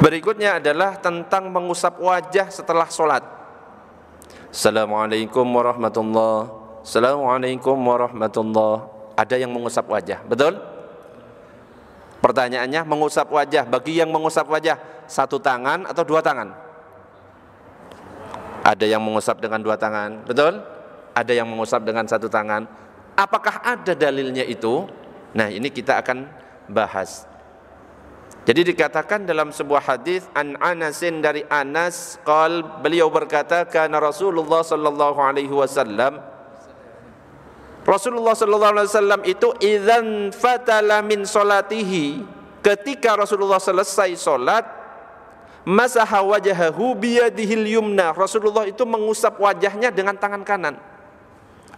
Berikutnya adalah tentang mengusap wajah setelah sholat. Assalamualaikum warahmatullah. Assalamualaikum warahmatullah. Ada yang mengusap wajah, betul? Pertanyaannya mengusap wajah. Bagi yang mengusap wajah, satu tangan atau dua tangan? Ada yang mengusap dengan dua tangan, betul? Ada yang mengusap dengan satu tangan. Apakah ada dalilnya itu? Nah, ini kita akan bahas. Jadi dikatakan dalam sebuah hadis an Anasin dari Anas qal beliau berkata kana Rasulullah sallallahu alaihi wasallam Rasulullah sallallahu alaihi wasallam itu idzan fatala min salatihi ketika Rasulullah selesai salat masaha wajahahu biyadihil yumna Rasulullah itu mengusap wajahnya dengan tangan kanan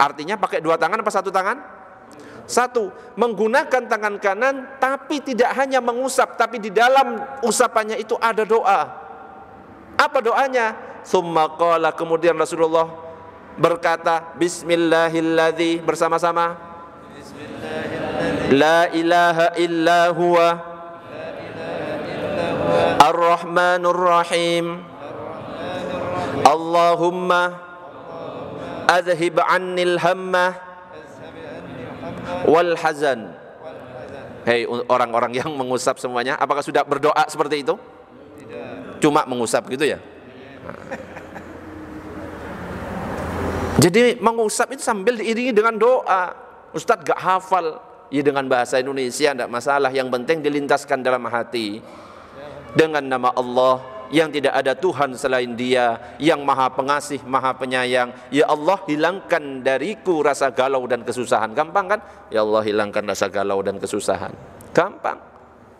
artinya pakai dua tangan apa satu tangan satu, menggunakan tangan kanan tapi tidak hanya mengusap, tapi di dalam usapannya itu ada doa. Apa doanya? Summa qala kemudian Rasulullah berkata bismillahilladzi bersama-sama La ilaha illa huwa Ar-Rahmanur Rahim Allahumma Azhib 'annil hammah wal hazan. Hei orang-orang yang mengusap semuanya, apakah sudah berdoa seperti itu? Tidak. Cuma mengusap gitu ya? Iya. Jadi mengusap itu sambil diiringi dengan doa. Ustadz gak hafal ya dengan bahasa Indonesia tidak masalah. Yang penting dilintaskan dalam hati iya. dengan nama Allah yang tidak ada Tuhan selain Dia, yang Maha Pengasih, Maha Penyayang. Ya Allah, hilangkan dariku rasa galau dan kesusahan. Gampang kan? Ya Allah, hilangkan rasa galau dan kesusahan. Gampang.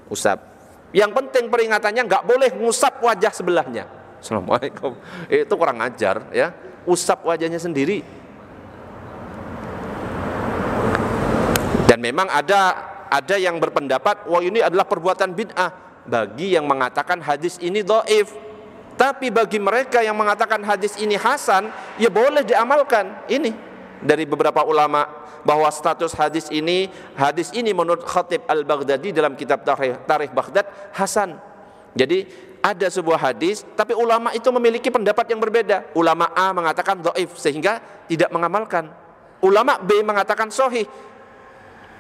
Usap. Yang penting peringatannya nggak boleh ngusap wajah sebelahnya. Assalamualaikum. Eh, itu kurang ajar ya. Usap wajahnya sendiri. Dan memang ada ada yang berpendapat, wah ini adalah perbuatan bid'ah bagi yang mengatakan hadis ini doif. Tapi bagi mereka yang mengatakan hadis ini hasan, ya boleh diamalkan. Ini dari beberapa ulama bahwa status hadis ini hadis ini menurut Khatib Al-Baghdadi dalam kitab Tarikh, Tarikh Baghdad hasan. Jadi ada sebuah hadis tapi ulama itu memiliki pendapat yang berbeda. Ulama A mengatakan doif sehingga tidak mengamalkan. Ulama B mengatakan sohih.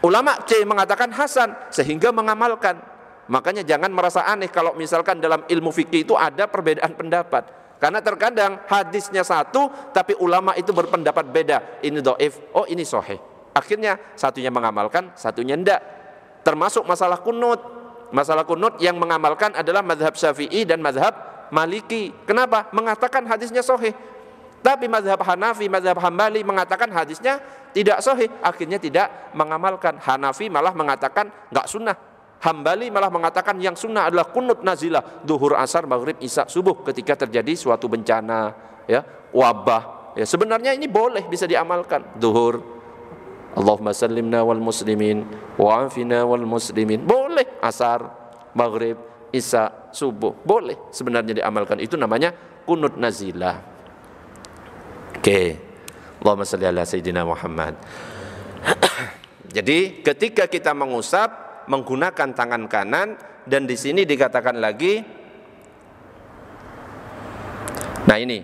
Ulama C mengatakan hasan sehingga mengamalkan. Makanya jangan merasa aneh kalau misalkan dalam ilmu fikih itu ada perbedaan pendapat. Karena terkadang hadisnya satu, tapi ulama itu berpendapat beda. Ini doif, oh ini soheh. Akhirnya satunya mengamalkan, satunya ndak. Termasuk masalah kunut. Masalah kunut yang mengamalkan adalah madhab syafi'i dan madhab maliki. Kenapa? Mengatakan hadisnya soheh. Tapi madhab Hanafi, madhab Hambali mengatakan hadisnya tidak sohe Akhirnya tidak mengamalkan. Hanafi malah mengatakan nggak sunnah. Hambali malah mengatakan yang sunnah adalah kunut nazilah duhur asar maghrib isak subuh ketika terjadi suatu bencana ya wabah ya sebenarnya ini boleh bisa diamalkan duhur Allahumma sallimna wal muslimin wa afina wal muslimin boleh asar maghrib isya subuh boleh sebenarnya diamalkan itu namanya kunut nazilah oke okay. Allahumma salli ala sayyidina Muhammad jadi ketika kita mengusap menggunakan tangan kanan dan di sini dikatakan lagi Nah ini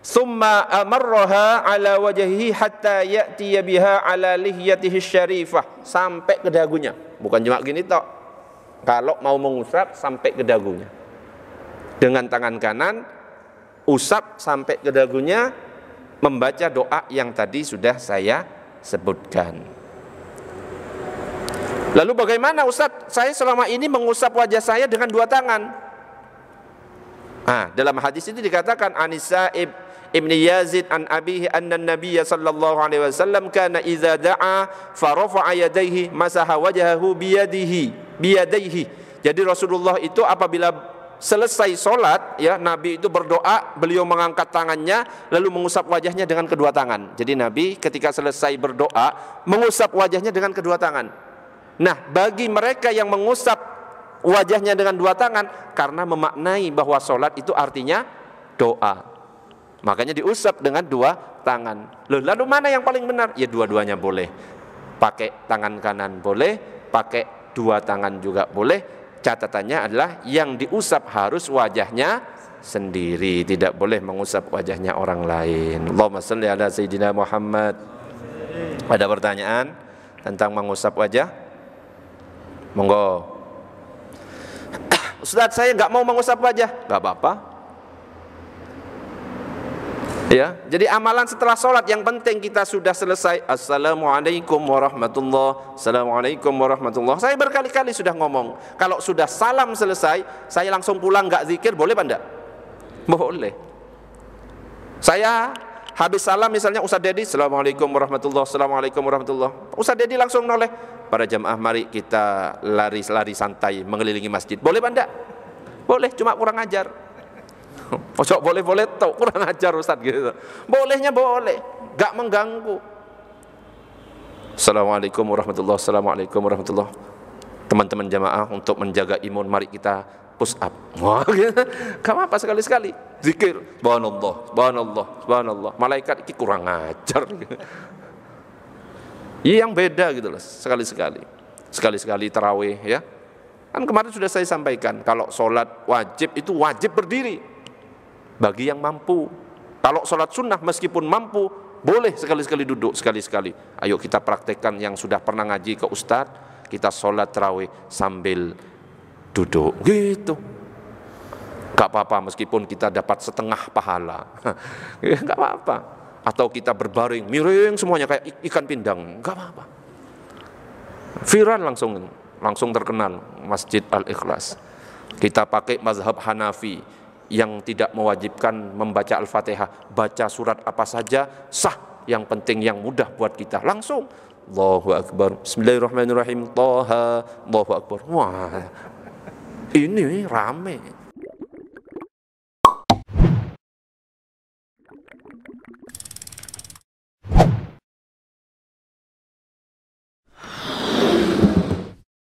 summa amarraha ala wajhihi hatta ya'ti biha ala lihyatihi syarifah sampai ke dagunya bukan cuma gini tok kalau mau mengusap sampai ke dagunya dengan tangan kanan usap sampai ke dagunya membaca doa yang tadi sudah saya sebutkan Lalu bagaimana Ustadz? Saya selama ini mengusap wajah saya dengan dua tangan. Ah, dalam hadis itu dikatakan ib, Ibn Yazid an abihi anna Nabiy sallallahu alaihi wasallam kana idza da'a fa rafa'a yadayhi masaha Jadi Rasulullah itu apabila selesai solat, ya Nabi itu berdoa, beliau mengangkat tangannya lalu mengusap wajahnya dengan kedua tangan. Jadi Nabi ketika selesai berdoa mengusap wajahnya dengan kedua tangan. Nah, bagi mereka yang mengusap wajahnya dengan dua tangan karena memaknai bahwa sholat itu artinya doa. Makanya diusap dengan dua tangan. Lalu mana yang paling benar? Ya dua-duanya boleh. Pakai tangan kanan boleh, pakai dua tangan juga boleh. Catatannya adalah yang diusap harus wajahnya sendiri, tidak boleh mengusap wajahnya orang lain. Allahumma salli ala sayyidina Muhammad. Ada pertanyaan tentang mengusap wajah? Monggo. Ustaz saya nggak mau mengusap wajah, nggak apa-apa. Ya, jadi amalan setelah sholat yang penting kita sudah selesai. Assalamualaikum warahmatullah, assalamualaikum wabarakatuh. Saya berkali-kali sudah ngomong, kalau sudah salam selesai, saya langsung pulang nggak zikir boleh apa Boleh. Saya Habis salam misalnya Ustaz Dedi, Assalamualaikum warahmatullahi Assalamualaikum warahmatullahi Ustaz Dedi langsung noleh. Para jamaah mari kita lari-lari santai mengelilingi masjid. Boleh Anda? Boleh, cuma kurang ajar. Pocok boleh-boleh tau, kurang ajar Ustaz gitu. Bolehnya boleh, gak mengganggu. Assalamualaikum warahmatullahi Assalamualaikum warahmatullahi teman-teman jamaah untuk menjaga imun mari kita push up. Wah, kamu apa sekali-sekali zikir, subhanallah, subhanallah, subhanallah. Malaikat ini kurang ajar. iya Yang beda gitu loh, sekali-sekali. Sekali-sekali terawih ya. Kan kemarin sudah saya sampaikan, kalau sholat wajib itu wajib berdiri. Bagi yang mampu. Kalau sholat sunnah meskipun mampu, boleh sekali-sekali duduk sekali-sekali. Ayo kita praktekkan yang sudah pernah ngaji ke Ustadz, kita sholat terawih sambil duduk gitu gak apa-apa meskipun kita dapat setengah pahala ya, gak apa-apa atau kita berbaring miring semuanya kayak ikan pindang gak apa-apa viral langsung langsung terkenal Masjid Al-Ikhlas kita pakai mazhab Hanafi yang tidak mewajibkan membaca Al-Fatihah baca surat apa saja sah yang penting yang mudah buat kita langsung Allahu Akbar. Bismillahirrahmanirrahim. TaHA. Allahu Akbar. Wah, ini rame.